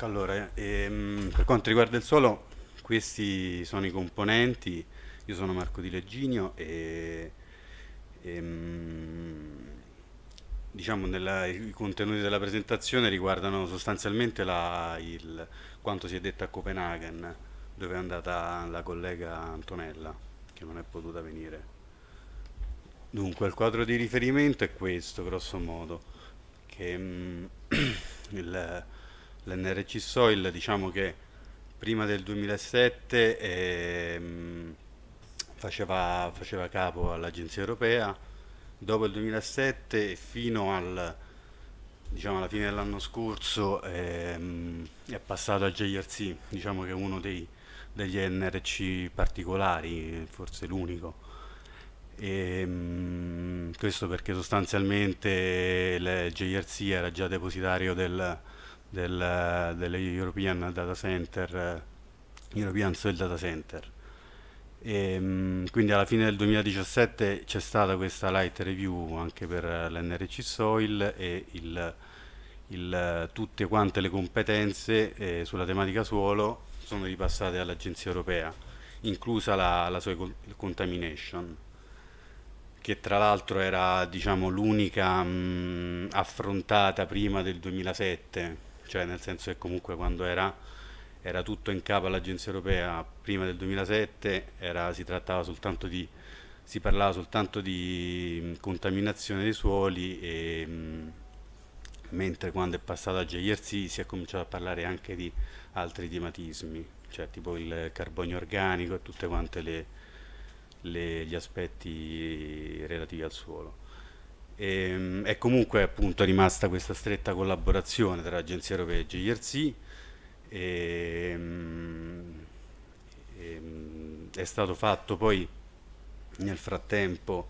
Ecco, allora, ehm, per quanto riguarda il suolo, questi sono i componenti, io sono Marco Di Legginio e ehm, diciamo nella, i contenuti della presentazione riguardano sostanzialmente la, il, quanto si è detto a Copenaghen, dove è andata la collega Antonella, che non è potuta venire. Dunque, il quadro di riferimento è questo, grosso modo, che, ehm, il, l'NRC Soil diciamo che prima del 2007 ehm, faceva, faceva, capo all'Agenzia Europea, dopo il 2007 fino al, diciamo, alla fine dell'anno scorso ehm, è passato al JRC, diciamo che è uno dei, degli NRC particolari, forse l'unico. E, ehm, questo perché sostanzialmente il JRC era già depositario del, del, delle European Data Center, eh, European Soil Data Center. E, ehm, quindi alla fine del 2017 c'è stata questa light review anche per eh, l'NRC Soil e il, il, eh, tutte quante le competenze eh, sulla tematica suolo sono ripassate all'Agenzia Europea, inclusa la, la soil contamination che tra l'altro era diciamo, l'unica mm, affrontata prima del 2007 cioè nel senso che comunque quando era, era tutto in capo all'Agenzia Europea prima del 2007 era, si, di, si parlava soltanto di mm, contaminazione dei suoli e, mm, mentre quando è passato a JRC si è cominciato a parlare anche di altri tematismi, cioè tipo il carbonio organico e tutti quanti gli aspetti relativi al suolo. E, ehm, è comunque appunto rimasta questa stretta collaborazione tra Agenzia Europea e JRC. E, ehm, e, ehm, è stato fatto poi nel frattempo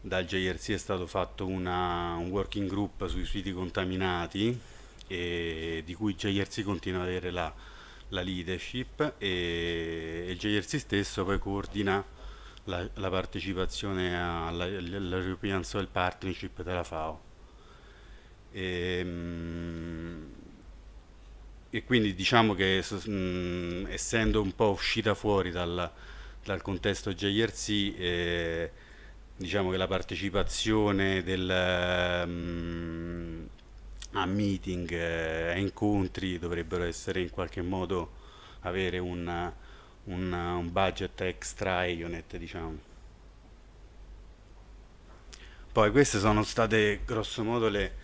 dal JRC è stato fatto una, un working group sui siti contaminati di cui JRC continua ad avere la, la leadership e, e il JRC stesso poi coordina la, la partecipazione all'European Soil Partnership della FAO. E, ehm, e quindi diciamo che mh, mm, essendo un po' uscita fuori dal, dal contesto JRC eh, diciamo che la partecipazione del, mh, mm, a meeting, eh, a incontri dovrebbero essere in qualche modo avere un un, uh, un budget extra Ionet diciamo poi queste sono state grossomodo le,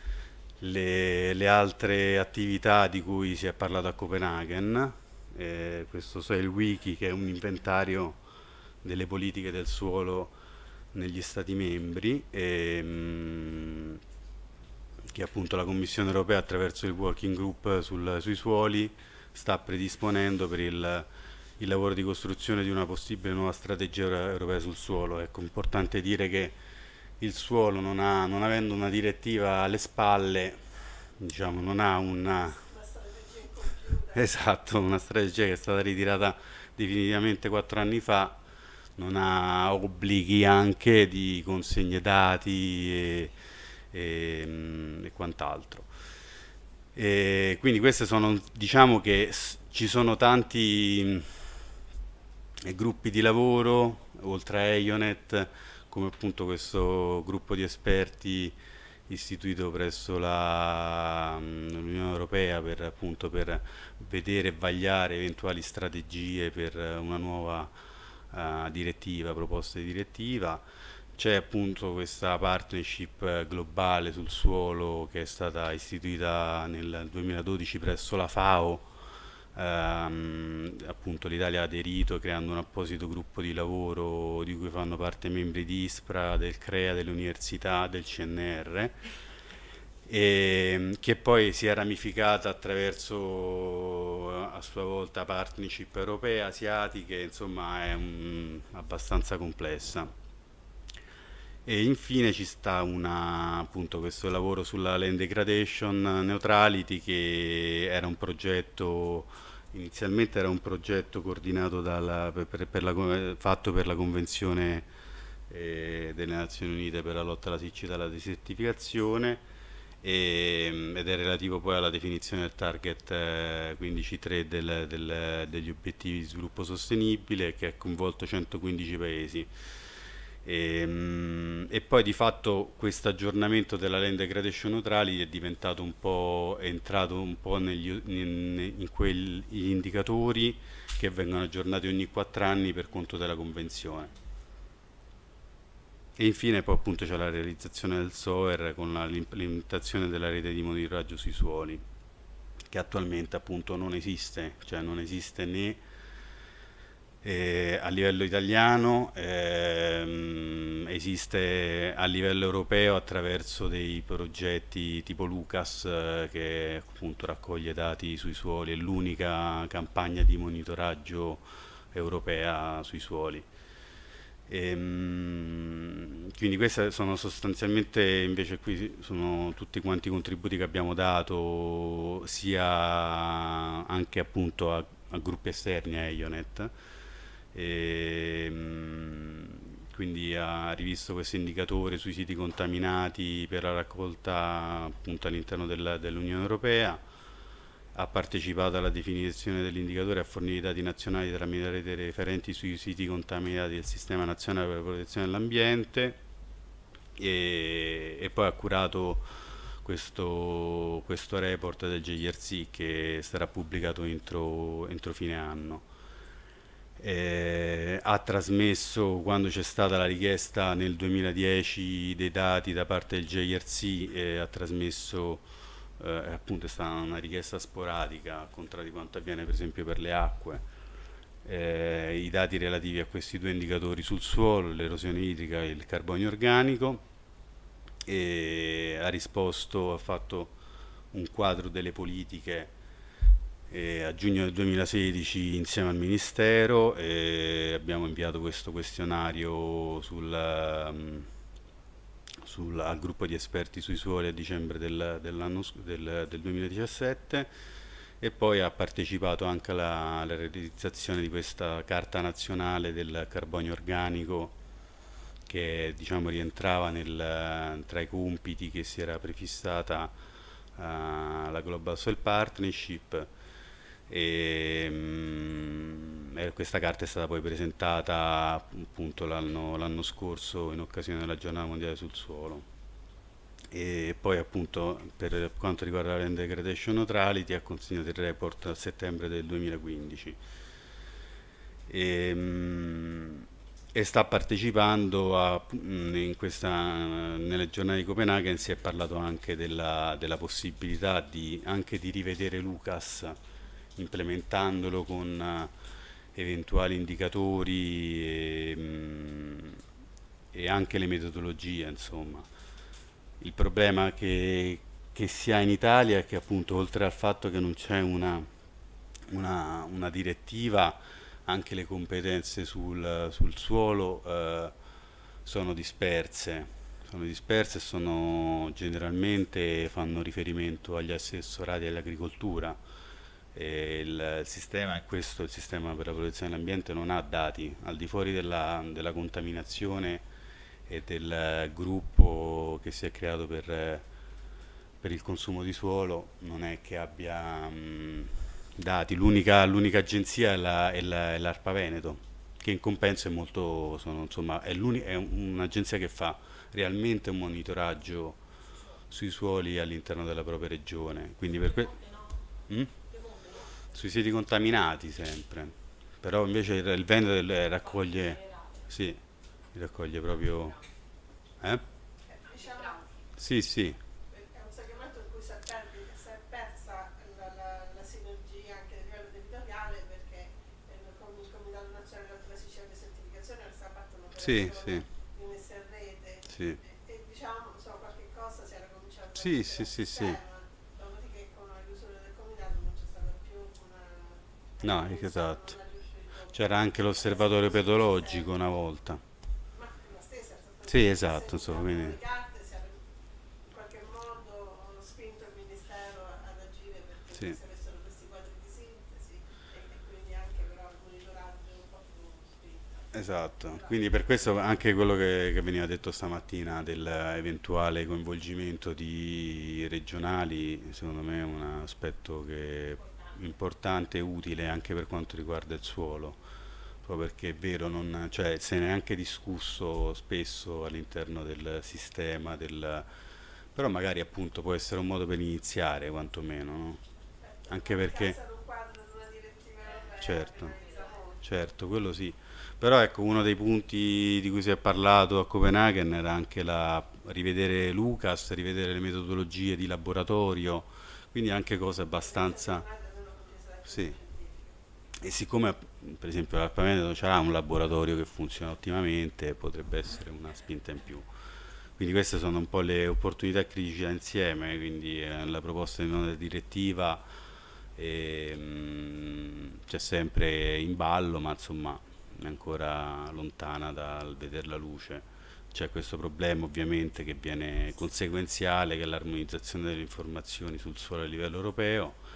le, le, altre attività di cui si è parlato a Copenaghen. Eh, questo è il wiki che è un inventario delle politiche del suolo negli Stati membri e, ehm, mh, che appunto la Commissione europea attraverso il working group sul, sui suoli sta predisponendo per il il lavoro di costruzione di una possibile nuova strategia europea sul suolo. Ecco, è importante dire che il suolo, non, ha, non avendo una direttiva alle spalle, diciamo, non ha una, esatto, una strategia che è stata ritirata definitivamente quattro anni fa, non ha obblighi anche di consegne dati e, e, mm, e quant'altro. quindi queste sono, diciamo che ci sono tanti e gruppi di lavoro, oltre a Ionet, come appunto questo gruppo di esperti istituito presso mm, l'Unione Europea per, appunto, per vedere e vagliare eventuali strategie per una nuova uh, direttiva, proposta di direttiva. C'è appunto questa partnership globale sul suolo che è stata istituita nel 2012 presso la FAO ehm, appunto l'Italia ha aderito creando un apposito gruppo di lavoro di cui fanno parte membri di ISPRA, del CREA, dell'università, del CNR e ehm, che poi si è ramificata attraverso a sua volta partnership europee, asiatiche, insomma è un, abbastanza complessa. E infine ci sta una, appunto, questo lavoro sulla land degradation eh, neutrality che era un progetto inizialmente era un progetto coordinato dalla, per, per la, eh, fatto per la convenzione eh, delle Nazioni Unite per la lotta alla siccità e alla desertificazione e, ehm, ed è relativo poi alla definizione del target 15.3 eh, del, del, degli obiettivi di sviluppo sostenibile che ha coinvolto 115 paesi e, ehm, e, poi di fatto questo aggiornamento della land degradation neutrali è diventato un po' è entrato un po' negli, in, in quegli indicatori che vengono aggiornati ogni quattro anni per conto della convenzione e infine poi appunto c'è la realizzazione del SOER con l'implementazione della rete di monitoraggio sui suoli che attualmente appunto non esiste cioè non esiste né eh, a livello italiano, ehm, esiste a livello europeo attraverso dei progetti tipo Lucas eh, che appunto raccoglie dati sui suoli, è l'unica campagna di monitoraggio europea sui suoli. E, ehm, quindi questi sono sostanzialmente invece qui sono tutti quanti i contributi che abbiamo dato sia anche appunto a, a gruppi esterni a Ionet e, ehm, quindi ha rivisto questo indicatore sui siti contaminati per la raccolta appunto all'interno dell'Unione Europea, ha partecipato alla definizione dell'indicatore a fornire i dati nazionali tramite rete referenti sui siti contaminati del Sistema Nazionale per la Protezione dell'Ambiente e, e, poi ha curato questo, questo report del JRC che sarà pubblicato entro, entro fine anno eh, ha trasmesso quando c'è stata la richiesta nel 2010 dei dati da parte del JRC, eh, ha trasmesso eh, appunto è stata una richiesta sporadica, al contrario di quanto avviene per esempio per le acque, eh, i dati relativi a questi due indicatori sul suolo, l'erosione idrica e il carbonio organico, ha risposto, ha fatto un quadro delle politiche e a giugno del 2016 insieme al Ministero eh, abbiamo inviato questo questionario sul, um, sul, al gruppo di esperti sui suoli a dicembre del, del, del 2017 e poi ha partecipato anche alla, alla realizzazione di questa carta nazionale del carbonio organico che diciamo, rientrava nel, tra i compiti che si era prefissata uh, la Global Soil Partnership Ehm, e, mh, questa carta è stata poi presentata appunto l'anno scorso in occasione della giornata mondiale sul suolo e poi appunto per quanto riguarda la Land Degradation Neutrality ha consegnato il report a settembre del 2015 e, ehm, e sta partecipando a, mh, questa, nelle giornate di Copenaghen si è parlato anche della, della possibilità di, anche di rivedere Lucas implementandolo con eh, eventuali indicatori e, mm, e anche le metodologie insomma. Il problema che, che si ha in Italia è che appunto oltre al fatto che non c'è una, una, una, direttiva anche le competenze sul, sul suolo eh, sono disperse sono disperse e sono generalmente fanno riferimento agli assessorati all'agricoltura il sistema questo, il sistema per la protezione dell'ambiente non ha dati, al di fuori della, della contaminazione e del gruppo che si è creato per, per il consumo di suolo non è che abbia mh, dati, l'unica, agenzia è, l'ARPA la, Veneto che in compenso è molto, sono, insomma, è, un'agenzia che fa realmente un monitoraggio sui suoli all'interno della propria regione. Quindi per Mm? sui siti contaminati sempre, però invece il, il Veneto eh, raccoglie, sì, raccoglie proprio... Eh? Sì, sì. È un segmento in cui si è, persa la, sinergia anche a livello territoriale perché eh, il Comitato Nazionale della Classifica e Certificazione sta fatto un'operazione sì, sì. di messa in rete sì. e, e diciamo insomma, qualche cosa si era cominciato sì, a sì, sì, sì. No, esatto. C'era anche l'osservatorio pedologico una volta. Ma Sì, esatto, insomma, quindi... Sì. Esatto, quindi per questo anche quello che, che veniva detto stamattina dell'eventuale coinvolgimento di regionali, secondo me è un aspetto che importante e utile anche per quanto riguarda il suolo, proprio perché è vero, non, cioè, se ne è anche discusso spesso all'interno del sistema, del, però magari appunto può essere un modo per iniziare quantomeno, no? anche perché... Certo, certo, quello sì. Però ecco, uno dei punti di cui si è parlato a Copenaghen era anche la, rivedere Lucas, rivedere le metodologie di laboratorio, quindi anche cose abbastanza sì. E siccome per esempio l'Arpamento ha un laboratorio che funziona ottimamente, potrebbe essere una spinta in più. Quindi queste sono un po' le opportunità da insieme, quindi eh, la proposta di non direttiva eh, c'è sempre in ballo, ma insomma è ancora lontana dal vedere la luce. C'è questo problema ovviamente che viene conseguenziale, che è l'armonizzazione delle informazioni sul suolo a livello europeo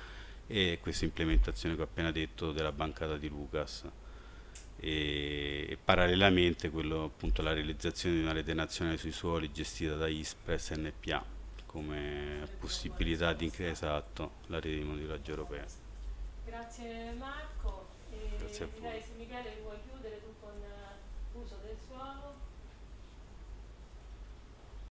e questa implementazione che ho appena detto della bancata di Lucas e, e parallelamente quello, appunto, la realizzazione di una rete nazionale sui suoli gestita da ISPRES NPA come possibilità di incrementare esatto, la rete di monitoraggio europea. Grazie Marco, Grazie direi se Michele vuoi chiudere tu con l'uso del suolo.